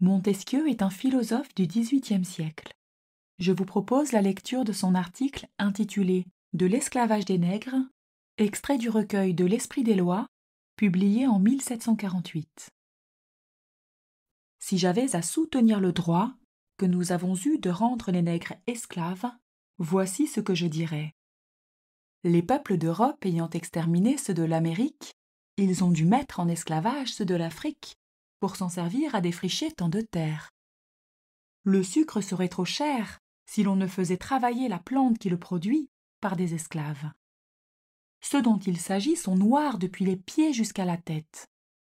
Montesquieu est un philosophe du XVIIIe siècle. Je vous propose la lecture de son article intitulé De l'esclavage des nègres, extrait du recueil de l'Esprit des lois, publié en 1748. Si j'avais à soutenir le droit que nous avons eu de rendre les nègres esclaves, voici ce que je dirais. Les peuples d'Europe ayant exterminé ceux de l'Amérique, ils ont dû mettre en esclavage ceux de l'Afrique pour s'en servir à défricher tant de terre. Le sucre serait trop cher si l'on ne faisait travailler la plante qui le produit par des esclaves. Ceux dont il s'agit sont noirs depuis les pieds jusqu'à la tête,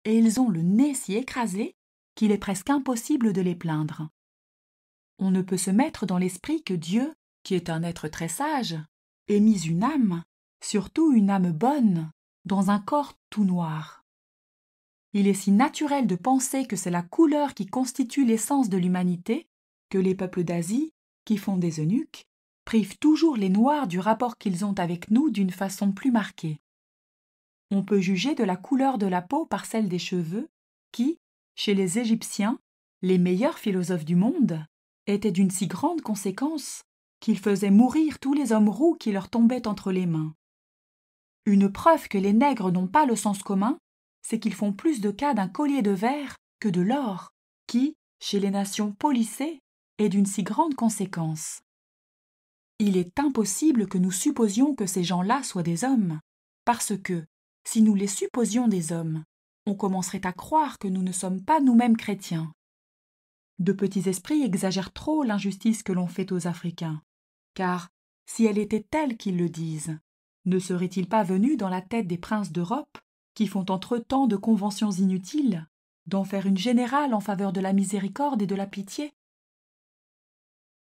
et ils ont le nez si écrasé qu'il est presque impossible de les plaindre. On ne peut se mettre dans l'esprit que Dieu, qui est un être très sage, ait mis une âme, surtout une âme bonne, dans un corps tout noir il est si naturel de penser que c'est la couleur qui constitue l'essence de l'humanité que les peuples d'Asie, qui font des eunuques, privent toujours les Noirs du rapport qu'ils ont avec nous d'une façon plus marquée. On peut juger de la couleur de la peau par celle des cheveux, qui, chez les Égyptiens, les meilleurs philosophes du monde, étaient d'une si grande conséquence qu'ils faisaient mourir tous les hommes roux qui leur tombaient entre les mains. Une preuve que les nègres n'ont pas le sens commun c'est qu'ils font plus de cas d'un collier de verre que de l'or, qui, chez les nations polissées, est d'une si grande conséquence. Il est impossible que nous supposions que ces gens-là soient des hommes, parce que, si nous les supposions des hommes, on commencerait à croire que nous ne sommes pas nous-mêmes chrétiens. De petits esprits exagèrent trop l'injustice que l'on fait aux Africains, car, si elle était telle qu'ils le disent, ne serait-il pas venu dans la tête des princes d'Europe qui font entre temps de conventions inutiles, d'en faire une générale en faveur de la miséricorde et de la pitié,